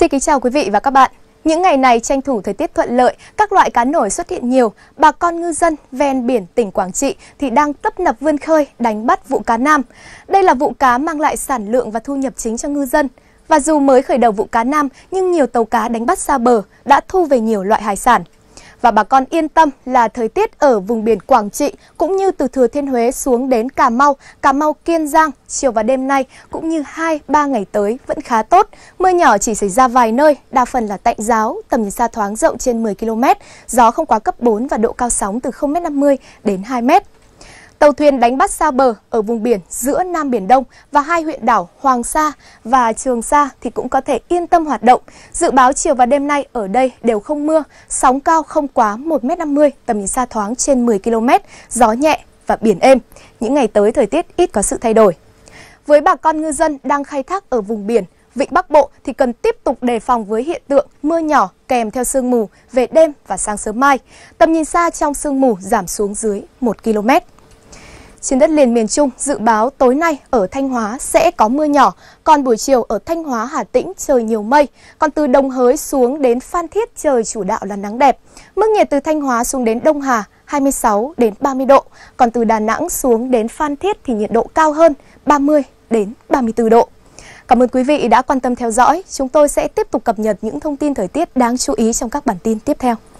Xin kính chào quý vị và các bạn. Những ngày này tranh thủ thời tiết thuận lợi, các loại cá nổi xuất hiện nhiều. Bà con ngư dân ven biển tỉnh Quảng Trị thì đang tấp nập vươn khơi đánh bắt vụ cá nam. Đây là vụ cá mang lại sản lượng và thu nhập chính cho ngư dân. Và dù mới khởi đầu vụ cá nam nhưng nhiều tàu cá đánh bắt xa bờ đã thu về nhiều loại hải sản. Và bà con yên tâm là thời tiết ở vùng biển Quảng Trị cũng như từ Thừa Thiên Huế xuống đến Cà Mau, Cà Mau Kiên Giang chiều và đêm nay cũng như 2-3 ngày tới vẫn khá tốt. Mưa nhỏ chỉ xảy ra vài nơi, đa phần là tạnh giáo, tầm nhìn xa thoáng rộng trên 10 km, gió không quá cấp 4 và độ cao sóng từ 0,50 đến 2 mét. Tàu thuyền đánh bắt xa bờ ở vùng biển giữa Nam Biển Đông và hai huyện đảo Hoàng Sa và Trường Sa thì cũng có thể yên tâm hoạt động. Dự báo chiều và đêm nay ở đây đều không mưa, sóng cao không quá 1m50, tầm nhìn xa thoáng trên 10 km, gió nhẹ và biển êm. Những ngày tới thời tiết ít có sự thay đổi. Với bà con ngư dân đang khai thác ở vùng biển, Vịnh Bắc Bộ thì cần tiếp tục đề phòng với hiện tượng mưa nhỏ kèm theo sương mù về đêm và sáng sớm mai. Tầm nhìn xa trong sương mù giảm xuống dưới 1 km. Trên đất liền miền Trung, dự báo tối nay ở Thanh Hóa sẽ có mưa nhỏ, còn buổi chiều ở Thanh Hóa, Hà Tĩnh trời nhiều mây, còn từ Đồng Hới xuống đến Phan Thiết trời chủ đạo là nắng đẹp. Mức nhiệt từ Thanh Hóa xuống đến Đông Hà 26 đến 30 độ, còn từ Đà Nẵng xuống đến Phan Thiết thì nhiệt độ cao hơn 30 đến 34 độ. Cảm ơn quý vị đã quan tâm theo dõi. Chúng tôi sẽ tiếp tục cập nhật những thông tin thời tiết đáng chú ý trong các bản tin tiếp theo.